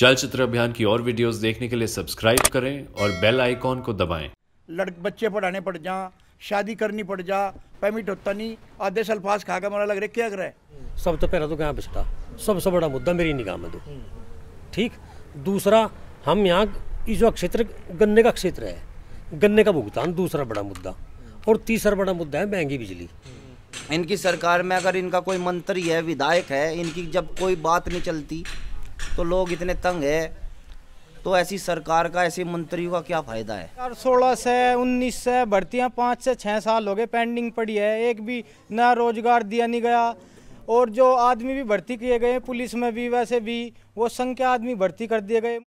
चलचित्र अभियान की और वीडियोस देखने के लिए सब्सक्राइब करें और बेल आइकॉन को दबाएं। लड़ बच्चे पढ़ाने पड़ जा शादी करनी पड़ जा पेमिट होता नहीं आधे साल पास खा कर मेरा लग रहा क्या कर सब तो पहला तो कहाँ बिछता सबसे बड़ा मुद्दा मेरी निगाह में दो ठीक दूसरा हम यहाँ जो क्षेत्र गन्ने का क्षेत्र है गन्ने का भुगतान दूसरा बड़ा मुद्दा और तीसरा बड़ा मुद्दा है महंगी बिजली इनकी सरकार में अगर इनका कोई मंत्री है विधायक है इनकी जब कोई बात नहीं चलती तो लोग इतने तंग है तो ऐसी सरकार का ऐसे मंत्रियों का क्या फायदा है यार सोलह से उन्नीस से भर्तियाँ पाँच से छः साल हो गए पेंडिंग पड़ी है एक भी नया रोजगार दिया नहीं गया और जो आदमी भी भर्ती किए गए पुलिस में भी वैसे भी वो संख्या आदमी भर्ती कर दिए गए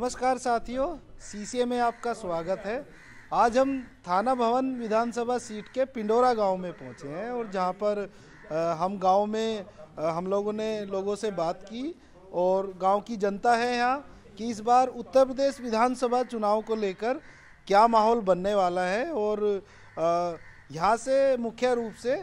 नमस्कार साथियों सीसीए में आपका स्वागत है आज हम थाना भवन विधानसभा सीट के पिंडोरा गांव में पहुंचे हैं और जहां पर हम गांव में हम लोगों ने लोगों से बात की और गांव की जनता है यहां कि इस बार उत्तर प्रदेश विधानसभा चुनाव को लेकर क्या माहौल बनने वाला है और यहाँ से मुख्य रूप से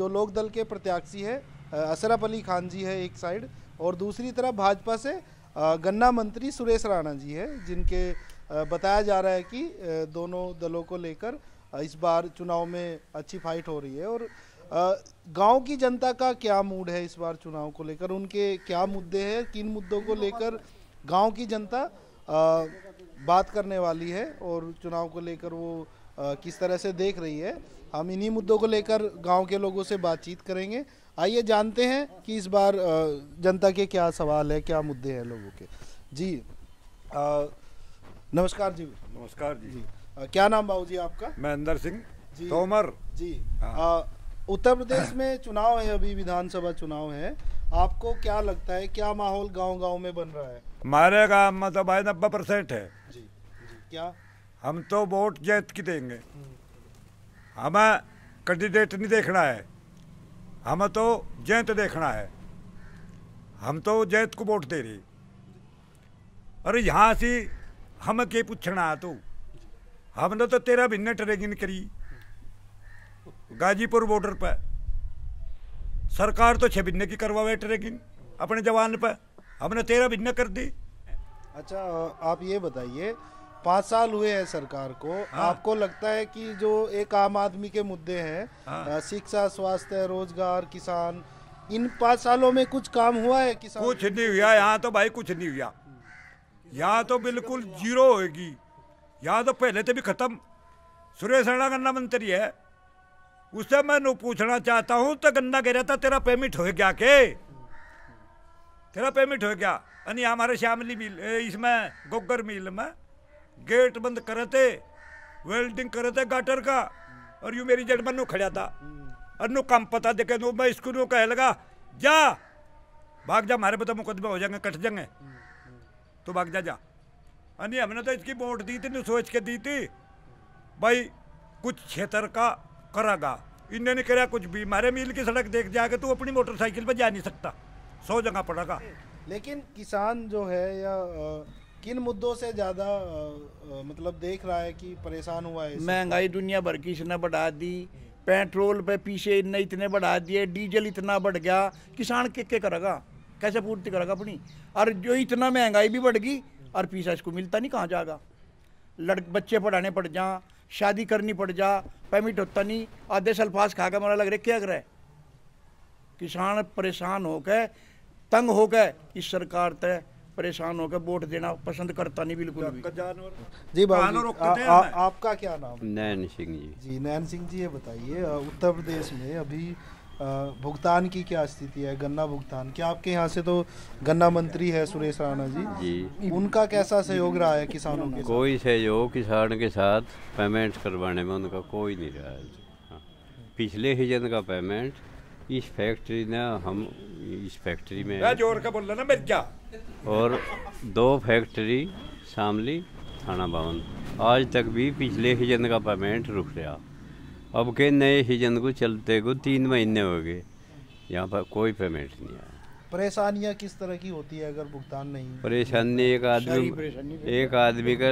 जो लोक दल के प्रत्याशी है अशरफ अली खान जी है एक साइड और दूसरी तरफ भाजपा से गन्ना मंत्री सुरेश राणा जी है जिनके बताया जा रहा है कि दोनों दलों को लेकर इस बार चुनाव में अच्छी फाइट हो रही है और गांव की जनता का क्या मूड है इस बार चुनाव को लेकर उनके क्या मुद्दे हैं किन मुद्दों को लेकर गांव की जनता बात करने वाली है और चुनाव को लेकर वो किस तरह से देख रही है हम इन्हीं मुद्दों को लेकर गांव के लोगों से बातचीत करेंगे आइए जानते हैं कि इस बार जनता के क्या सवाल है क्या मुद्दे हैं लोगों के जी आ, नमस्कार जी नमस्कार जी, जी। आ, क्या नाम बाबू जी आपका महेंद्र सिंह जी तोमर जी आ, हाँ। उत्तर प्रदेश में चुनाव है अभी विधानसभा चुनाव है आपको क्या लगता है क्या माहौल गांव गांव में बन रहा है हमारे गांव मतलब भाई नब्बे परसेंट है जी, जी क्या हम तो वोट जैत की देंगे हम्म। हमें कैंडिडेट नहीं देखना है हमें तो जैत देखना है हम तो जैत को वोट दे रहे अरे यहाँ से हम के पूछना तो हमने तो तेरा भिन्न ट्रेगिंग करी गाजीपुर बॉर्डर पर सरकार तो छबिन्न भिन्न की करवावे ट्रेनिंग अपने जवान पर हमने तेरा भिन्न कर दी अच्छा आप ये बताइए पाँच साल हुए हैं सरकार को हाँ? आपको लगता है कि जो एक आम आदमी के मुद्दे हैं हाँ? शिक्षा स्वास्थ्य रोजगार किसान इन पांच सालों में कुछ काम हुआ है किसान कुछ नहीं हुआ यहाँ तो भाई कुछ नहीं हुआ यहाँ तो बिल्कुल जीरो होगी यहाँ तो पहले तो भी खत्म सुरेश राणा गन्ना मंत्री है उससे मैं पूछना चाहता हूँ तो गन्ना कह रहा था तेरा पेमेंट हो गया के तेरा पेमेंट हो गया यानी हमारे श्यामली मिल इसमें गोगर मिल में गेट बंद करे थे वेल्डिंग करे थे गाटर का और यू मेरी जड़ नु खड़ा था और नु काम पता देखे नु तो मैं स्कूल नु कह लगा जा भाग जा मारे पे तो मुकदमे हो जाएंगे कट जाएंगे तो भाग जा जा अन्य हमने तो इसकी वोट दी थी सोच के दी थी भाई कुछ क्षेत्र का करागा इन्हें नहीं करा कुछ भी मारे मिल की सड़क देख जाके तू अपनी मोटरसाइकिल पर जा नहीं सकता सौ जगह पड़ेगा लेकिन किसान जो है या किन मुद्दों से ज़्यादा मतलब देख रहा है कि परेशान हुआ है महंगाई दुनिया भर की इसने बढ़ा दी पेट्रोल पे पीछे इतने इतने बढ़ा दिए डीजल इतना बढ़ गया किसान के के करेगा कैसे पूर्ति करेगा अपनी और जो इतना महंगाई भी बढ़ गई और पीसा इसको मिलता नहीं कहाँ जाएगा लड़ बच्चे पढ़ाने पड़ जा शादी करनी पड़ जा पेमिट होता नहीं आधे साल खा के मेरा लग रहा क्या कर किसान परेशान होकर तंग होकर इस सरकार तय परेशान होकर वोट देना पसंद करता नहीं बिल्कुल भी जी आपका क्या नाम नैन सिंह जी जी नैन सिंह जी ये बताइए उत्तर प्रदेश में अभी भुगतान की क्या स्थिति है गन्ना भुगतान क्या आपके यहाँ से तो गन्ना मंत्री है सुरेश राणा जी जी उनका कैसा सहयोग रहा है किसानों के कोई सहयोग किसान के साथ पेमेंट करवाने में उनका कोई नहीं रहा है हाँ। पिछले ही जन का पेमेंट इस फैक्ट्री ना हम इस फैक्ट्री में जोर का बोल ना क्या और दो फैक्ट्री शामली थाना भवन आज तक भी पिछले सीजन का पेमेंट रुक रहा अब के नए सीजन को चलते को तीन महीने हो गए यहाँ पर कोई पेमेंट नहीं आया परेशानियाँ किस तरह की होती है अगर भुगतान नहीं परेशानी एक आदमी एक आदमी का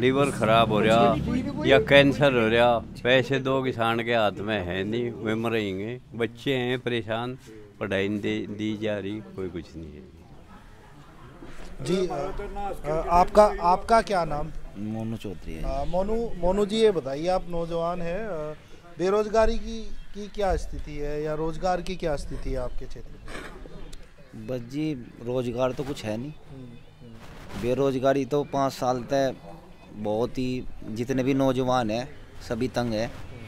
लीवर खराब हो रहा या कैंसर हो रहा पैसे दो किसान के हाथ में है नहीं वे मरेंगे बच्चे हैं परेशान पढ़ाई नहीं दी जा रही कोई कुछ नहीं है जी आपका आपका क्या नाम मोनू चौधरी है मोनू मोनू जी ये बताइए आप नौजवान हैं बेरोजगारी की की क्या स्थिति है या रोजगार की क्या स्थिति है आपके क्षेत्र में बस जी रोज़गार तो कुछ है नहीं हम्म, हम्म। बेरोज़गारी तो पाँच साल तक बहुत ही जितने भी नौजवान हैं सभी तंग है हम्म।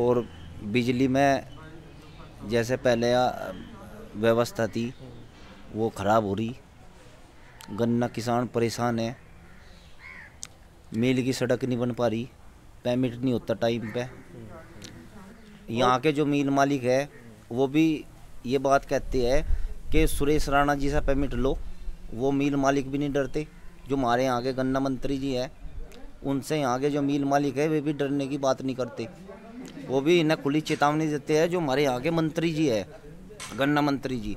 और बिजली में जैसे पहले व्यवस्था थी वो ख़राब हो रही गन्ना किसान परेशान है मेल की सड़क नहीं बन पा रही पेमेंट नहीं होता टाइम पे यहाँ के जो मील मालिक है वो भी ये बात कहते हैं कि सुरेश राणा जी से परमिट लो वो मील मालिक भी नहीं डरते जो हमारे यहाँ के गन्ना मंत्री जी हैं उनसे यहाँ के जो मील मालिक है वे भी डरने की बात नहीं करते वो भी इन्हें खुली चेतावनी देते हैं जो हमारे यहाँ के मंत्री जी है गन्ना मंत्री जी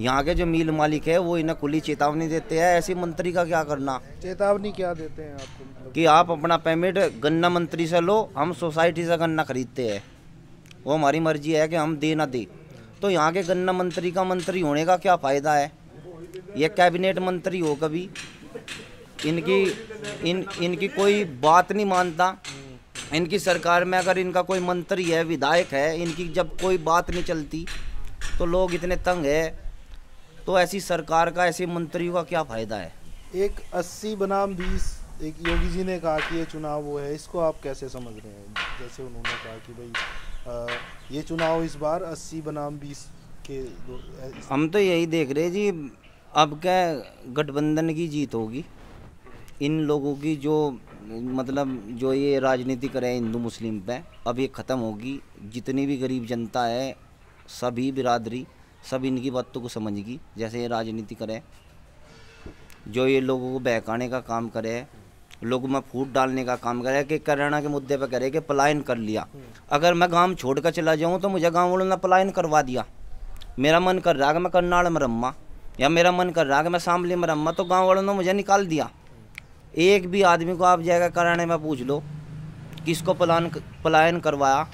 यहाँ के जो मील मालिक है वो इन्हें खुली चेतावनी देते हैं ऐसे मंत्री का क्या करना चेतावनी क्या देते हैं आपको मतलब? कि आप अपना पेमेंट गन्ना मंत्री से लो हम सोसाइटी से गन्ना खरीदते हैं वो हमारी मर्जी है कि हम दे ना दे तो यहाँ के गन्ना मंत्री का मंत्री होने का क्या फ़ायदा है ये कैबिनेट मंत्री हो कभी इनकी इन इनकी कोई बात नहीं मानता इनकी सरकार में अगर इनका कोई मंत्री है विधायक है इनकी जब कोई बात नहीं चलती तो लोग इतने तंग है तो ऐसी सरकार का ऐसे मंत्रियों का क्या फ़ायदा है एक अस्सी बनाम बीस एक योगी जी ने कहा कि ये चुनाव वो है इसको आप कैसे समझ रहे हैं जैसे उन्होंने कहा कि भाई ये चुनाव इस बार अस्सी बनाम बीस के हम तो यही देख रहे जी अब क्या गठबंधन की जीत होगी इन लोगों की जो मतलब जो ये राजनीति करे हिंदू मुस्लिम पे अब ये ख़त्म होगी जितनी भी गरीब जनता है सभी बिरादरी सब इनकी बातों को समझगी जैसे ये राजनीति करे जो ये लोगों को बहकाने का काम करे लोग में फूट डालने का काम करे कि करना के मुद्दे पर करे कि पलायन कर लिया अगर मैं गांव छोड़ कर चला जाऊँ तो मुझे गाँव वालों ने पलायन करवा दिया मेरा मन कर रहा कि मैं करनाल में रम्मा या मेरा मन कर रहा कि मैं सांबली में रम्मा तो गाँव वालों ने मुझे निकाल दिया एक भी आदमी को आप जाएगा कराने में पूछ लो किसको पलान पलायन करवाया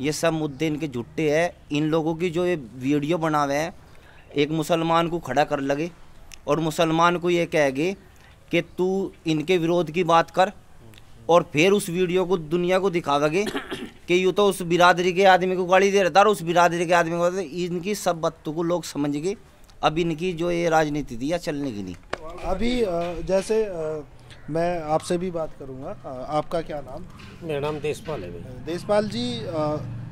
ये सब मुद्दे इनके झुट्टे हैं इन लोगों की जो ये वीडियो बना हुए हैं एक मुसलमान को खड़ा कर लगे और मुसलमान को ये कहेगी कि तू इनके विरोध की बात कर और फिर उस वीडियो को दुनिया को दगे कि यूँ तो उस बिरादरी के आदमी को गाड़ी दे रहा था और उस बिरादरी के आदमी को इनकी सब बत्तों को लोग समझ गए अब इनकी जो ये राजनीति थी या चलने की नहीं अभी जैसे मैं आपसे भी बात करूंगा आपका क्या नाम मेरा नाम देशपाल है देशपाल जी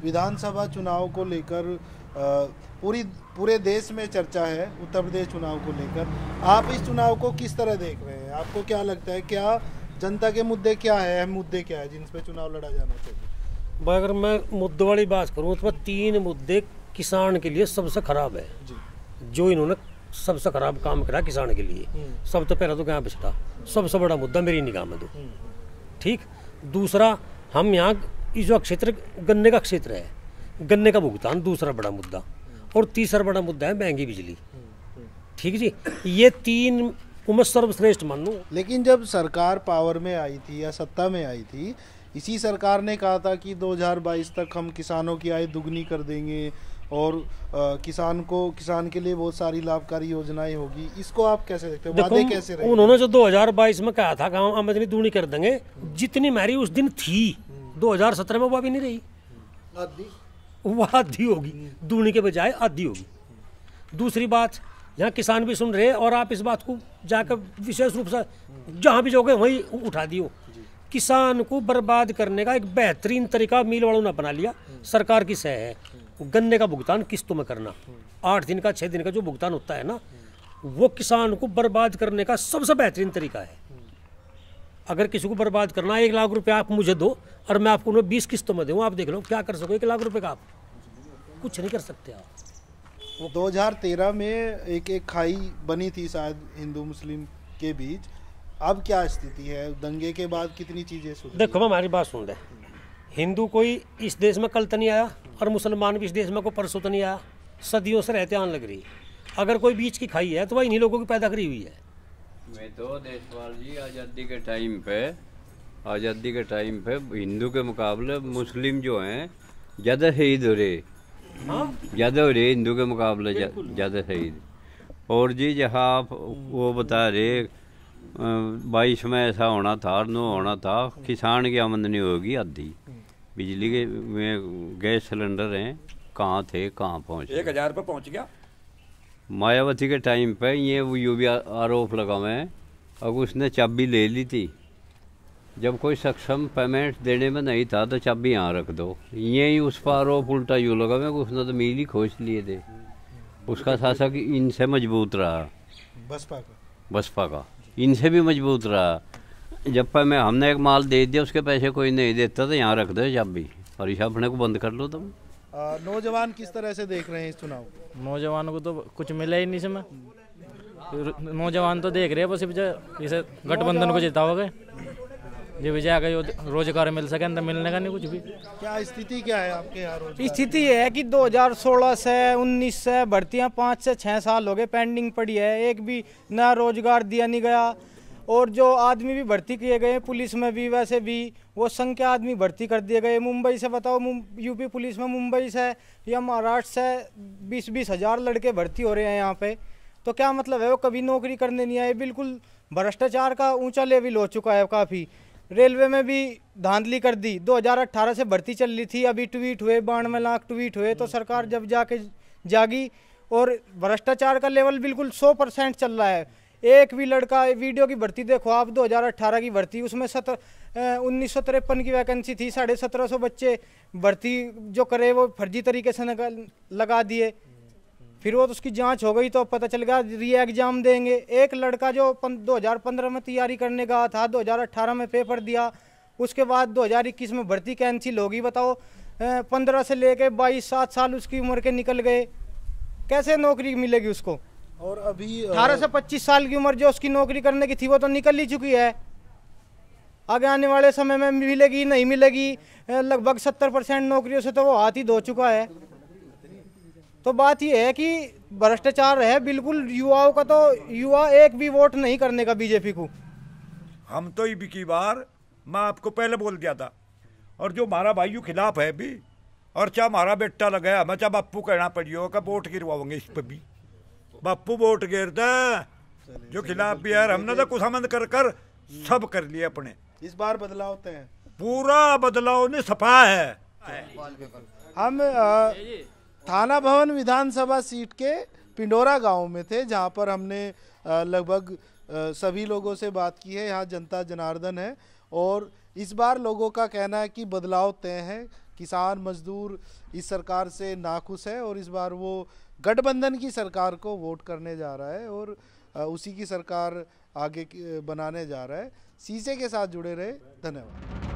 विधानसभा चुनाव को लेकर पूरी पूरे देश में चर्चा है उत्तर प्रदेश चुनाव को लेकर आप इस चुनाव को किस तरह देख रहे हैं आपको क्या लगता है क्या जनता के मुद्दे क्या है अहम मुद्दे क्या है जिन चुनाव लड़ा जाना चाहिए भाई अगर मैं मुद्दों वाली बात करूँ तो तीन मुद्दे किसान के लिए सबसे खराब है जो इन्होंने सबसे खराब काम करा किसान के लिए हम्म। सब तो पहला तो क्या पिछड़ा सबसे बड़ा मुद्दा मेरी निगाह में दो हम्म। ठीक दूसरा हम यहाँ जो क्षेत्र गन्ने का क्षेत्र है गन्ने का भुगतान दूसरा बड़ा मुद्दा और तीसरा बड़ा मुद्दा है महंगी बिजली हम्म। ठीक जी ये तीन वो मैं सर्वश्रेष्ठ मानूँ लेकिन जब सरकार पावर में आई थी या सत्ता में आई थी इसी सरकार ने कहा था कि 2022 तक हम किसानों की आय दुगनी कर देंगे और आ, किसान को किसान के लिए बहुत सारी लाभकारी योजनाएं होगी इसको आप कैसे देखते हैं वादे कैसे रहे उन्होंने जो 2022 में कहा था कि हम आमदनी दूनी कर देंगे जितनी मेरी उस दिन थी 2017 में वो अभी नहीं रही आधी वो आधी होगी दूनी के बजाय आधी होगी दूसरी बात यहाँ किसान भी सुन रहे और आप इस बात को जाकर विशेष रूप से जहाँ भी जाओगे वहीं उठा दियो किसान को बर्बाद करने का एक बेहतरीन तरीका मिल वालों ने अपना लिया हम्म। सरकार की सह है हम्म। गन्ने का भुगतान किस्तों में करना हम्म। आठ दिन का छः दिन का जो भुगतान होता है ना वो किसान को बर्बाद करने का सबसे बेहतरीन तरीका है अगर किसी को बर्बाद करना एक लाख रुपये आप मुझे दो और मैं आपको उन्हें बीस किस्तों में दूँ आप देख लो क्या कर सको एक लाख रुपये का आप कुछ नहीं कर सकते आप 2013 में एक एक खाई बनी थी शायद हिंदू मुस्लिम के बीच अब क्या स्थिति है दंगे के बाद कितनी चीज़ें देखो हमारी बात सुन रहे हिंदू कोई इस देश में कल तो नहीं आया और मुसलमान भी इस देश में कोई परसों तो नहीं आया सदियों से रहते आन लग रही अगर कोई बीच की खाई है तो वह इन्हीं लोगों की पैदा करी हुई है मैं तो देशपाल जी आज़ादी के टाइम पे आज़ादी के टाइम पे हिंदू के मुकाबले मुस्लिम जो हैं ज़्यादा शहीद हो रहे ज़्यादा हो रही है हिंदू के मुकाबले ज़्यादा शहीद और जी जहाँ आप वो बता रहे बाईस में ऐसा होना था नो होना था किसान की आमदनी होगी आधी बिजली के में गैस सिलेंडर हैं कहाँ थे कहाँ पहुँच एक हज़ार पे पहुँच गया मायावती के टाइम पे ये वो यूवी आरोप लगा हुए हैं अब उसने चाबी ले ली थी जब कोई सक्षम पेमेंट देने में नहीं था तो चाबी यहाँ रख दो ये ही उस पार वो उल्टा यूँ लगा मैं उसने तो मील ही खोज लिए थे उसका शासक इनसे मजबूत रहा बसपा का बसपा का इनसे भी मजबूत रहा जब पर मैं हमने एक माल दे दिया उसके पैसे कोई नहीं देता तो यहाँ रख दो चाबी और ईशा अपने को बंद कर लो तुम नौजवान किस तरह से देख रहे हैं इस चुनाव नौजवान को तो कुछ मिला ही नहीं समय नौजवान तो देख रहे हैं बस इसे गठबंधन को जिताओगे जो भी आ जो रोजगार मिल सके अंदर मिलने का नहीं कुछ भी क्या स्थिति क्या है आपके यहाँ स्थिति ये है कि 2016 से 19 से भर्तियाँ पाँच से छः साल हो गए पेंडिंग पड़ी है एक भी नया रोजगार दिया नहीं गया और जो आदमी भी भर्ती किए गए पुलिस में भी वैसे भी वो संख्या आदमी भर्ती कर दिए गए मुंबई से बताओ यूपी पुलिस में मुंबई से या महाराष्ट्र से बीस बीस हज़ार लड़के भर्ती हो रहे हैं यहाँ पे तो क्या मतलब है वो कभी नौकरी करने नहीं आए बिल्कुल भ्रष्टाचार का ऊंचा लेवल हो चुका है काफ़ी रेलवे में भी धांधली कर दी 2018 से भर्ती चल रही थी अभी ट्वीट हुए बानवे लाख ट्वीट हुए तो सरकार जब जाके जागी और भ्रष्टाचार का लेवल बिल्कुल 100 परसेंट चल रहा है एक भी लड़का वीडियो की भर्ती देखो आप 2018 की भर्ती उसमें सतर उन्नीस सौ तिरपन की वैकेंसी थी साढ़े सत्रह सौ बच्चे भर्ती जो करे वो फर्जी तरीके से लगा दिए फिर वो तो उसकी जांच हो गई तो पता चल गया री एग्ज़ाम देंगे एक लड़का जो दो हज़ार पंद्रह में तैयारी करने का था दो हज़ार अट्ठारह में पेपर दिया उसके बाद दो हज़ार इक्कीस में भर्ती कैंसिल होगी बताओ पंद्रह से लेके बाईस सात साल उसकी उम्र के निकल गए कैसे नौकरी मिलेगी उसको और अभी अठारह से पच्चीस साल की उम्र जो उसकी नौकरी करने की थी वो तो निकल ही चुकी है आगे आने वाले समय में मिलेगी नहीं मिलेगी लगभग सत्तर परसेंट नौकरियों से तो वो हाथ ही धो चुका है तो बात यह है कि भ्रष्टाचार है बिल्कुल युवाओं का तो युवा एक भी वोट नहीं करने का बीजेपी को हम तो इबी की बार मैं आपको पहले बोल दिया था और जो हमारा भाइयों खिलाफ है भी और चाहे हमारा बेटा लगाया मैं चाहे बापू कहना पड़ी होगा वोट गिरवाओगे इस पर भी बापू वोट गिरता जो खिलाफ भी यार हमने तो कुछ हमंद कर कर सब कर लिए अपने इस बार बदलाव होते हैं पूरा बदलाव ने सफा है हम आ, थाना भवन विधानसभा सीट के पिंडोरा गांव में थे जहां पर हमने लगभग सभी लोगों से बात की है यहाँ जनता जनार्दन है और इस बार लोगों का कहना है कि बदलाव तय है किसान मजदूर इस सरकार से नाखुश है और इस बार वो गठबंधन की सरकार को वोट करने जा रहा है और उसी की सरकार आगे बनाने जा रहा है शीशे के साथ जुड़े रहे धन्यवाद